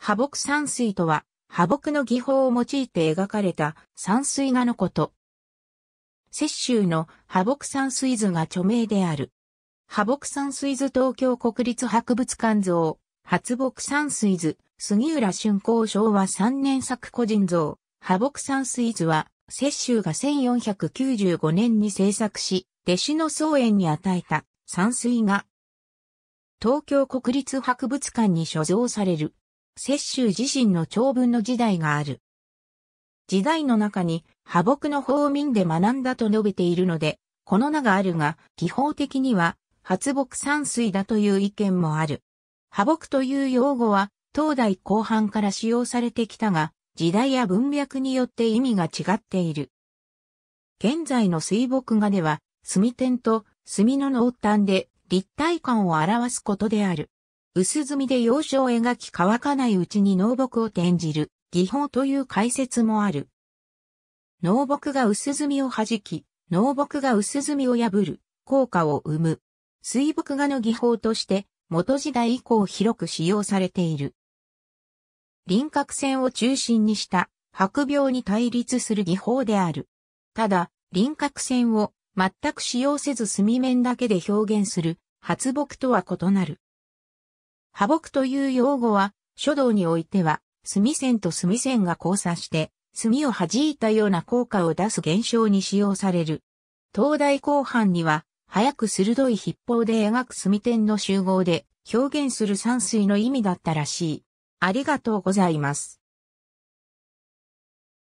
破木山水とは、破木の技法を用いて描かれた山水画のこと。雪舟の破木山水図が著名である。破木山水図東京国立博物館像、初木山水図、杉浦春光昭和3年作個人像、破木山水図は、雪舟が1495年に制作し、弟子の宗園に与えた山水画。東京国立博物館に所蔵される雪舟自身の長文の時代がある。時代の中に、破木の方民で学んだと述べているので、この名があるが、基本的には、発木山水だという意見もある。破木という用語は、東大後半から使用されてきたが、時代や文脈によって意味が違っている。現在の水墨画では、墨点と墨の濃淡で立体感を表すことである。薄墨で幼少を描き乾かないうちに濃墨を転じる技法という解説もある。濃墨が薄墨を弾き、濃墨が薄墨を破る効果を生む。水墨画の技法として元時代以降広く使用されている。輪郭線を中心にした白描に対立する技法である。ただ、輪郭線を全く使用せず墨面だけで表現する発木とは異なる。破木という用語は、書道においては、墨線と墨線が交差して、墨を弾いたような効果を出す現象に使用される。東大後半には、早く鋭い筆法で描く墨点の集合で表現する山水の意味だったらしい。ありがとうございます。